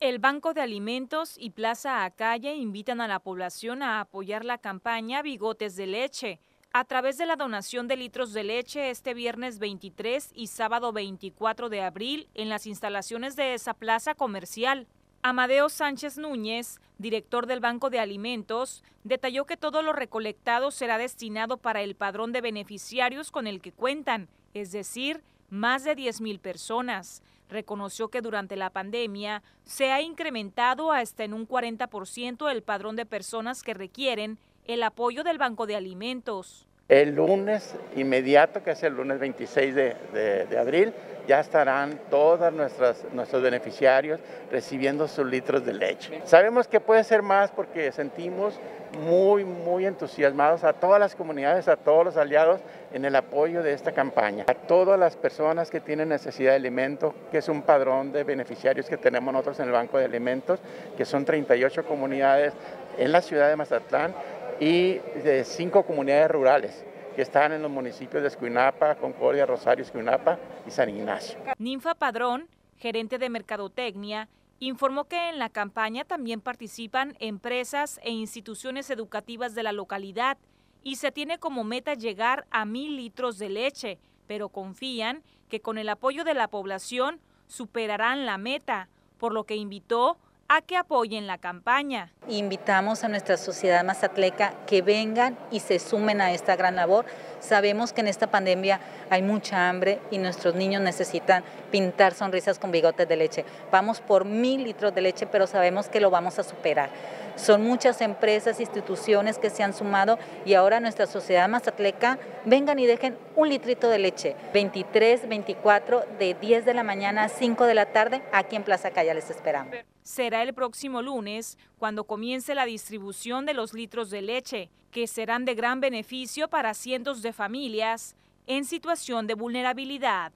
El Banco de Alimentos y Plaza calle invitan a la población a apoyar la campaña Bigotes de Leche a través de la donación de litros de leche este viernes 23 y sábado 24 de abril en las instalaciones de esa plaza comercial. Amadeo Sánchez Núñez, director del Banco de Alimentos, detalló que todo lo recolectado será destinado para el padrón de beneficiarios con el que cuentan, es decir, más de 10.000 personas. Reconoció que durante la pandemia se ha incrementado hasta en un 40% el padrón de personas que requieren el apoyo del Banco de Alimentos. El lunes inmediato, que es el lunes 26 de, abril, ya estarán todos nuestros beneficiarios recibiendo sus litros de leche. Sabemos que puede ser más porque sentimos muy, muy entusiasmados a todas las comunidades, a todos los aliados en el apoyo de esta campaña. A todas las personas que tienen necesidad de alimento, que es un padrón de beneficiarios que tenemos nosotros en el Banco de Alimentos, que son 38 comunidades en la ciudad de Mazatlán y de eh, cinco comunidades rurales que están en los municipios de Escuinapa, Concordia, Rosario, Escuinapa y San Ignacio. Ninfa Padrón, gerente de Mercadotecnia, informó que en la campaña también participan empresas e instituciones educativas de la localidad y se tiene como meta llegar a mil litros de leche, pero confían que con el apoyo de la población superarán la meta, por lo que invitó a que apoyen la campaña. Invitamos a nuestra sociedad mazatleca que vengan y se sumen a esta gran labor. Sabemos que en esta pandemia hay mucha hambre y nuestros niños necesitan pintar sonrisas con bigotes de leche. Vamos por mil litros de leche, pero sabemos que lo vamos a superar. Son muchas empresas, instituciones que se han sumado y ahora nuestra sociedad mazatleca, vengan y dejen un litrito de leche. 23, 24, de 10 de la mañana a 5 de la tarde, aquí en Plaza Calla les esperamos. Será el próximo lunes cuando comience la distribución de los litros de leche, que serán de gran beneficio para cientos de familias en situación de vulnerabilidad.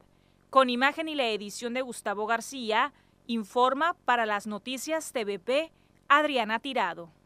Con imagen y la edición de Gustavo García, informa para las noticias TVP Adriana Tirado.